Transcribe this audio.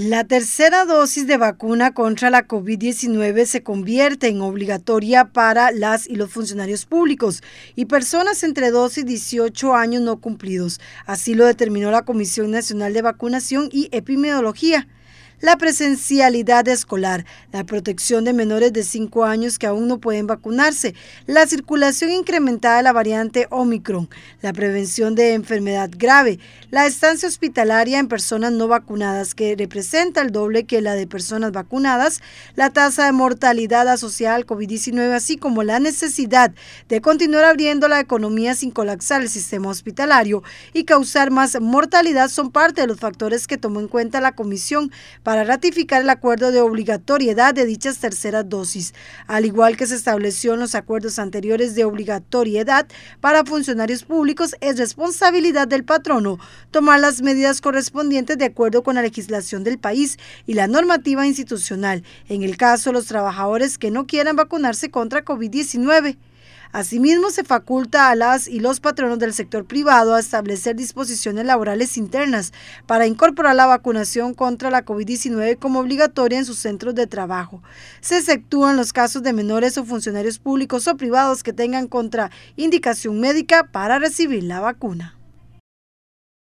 La tercera dosis de vacuna contra la COVID-19 se convierte en obligatoria para las y los funcionarios públicos y personas entre 12 y 18 años no cumplidos. Así lo determinó la Comisión Nacional de Vacunación y Epidemiología la presencialidad escolar, la protección de menores de 5 años que aún no pueden vacunarse, la circulación incrementada de la variante Omicron, la prevención de enfermedad grave, la estancia hospitalaria en personas no vacunadas que representa el doble que la de personas vacunadas, la tasa de mortalidad asociada al COVID-19, así como la necesidad de continuar abriendo la economía sin colapsar el sistema hospitalario y causar más mortalidad son parte de los factores que tomó en cuenta la Comisión para ratificar el acuerdo de obligatoriedad de dichas terceras dosis, al igual que se estableció en los acuerdos anteriores de obligatoriedad para funcionarios públicos, es responsabilidad del patrono tomar las medidas correspondientes de acuerdo con la legislación del país y la normativa institucional, en el caso de los trabajadores que no quieran vacunarse contra COVID-19. Asimismo, se faculta a las y los patronos del sector privado a establecer disposiciones laborales internas para incorporar la vacunación contra la COVID-19 como obligatoria en sus centros de trabajo. Se exceptúan los casos de menores o funcionarios públicos o privados que tengan contraindicación médica para recibir la vacuna.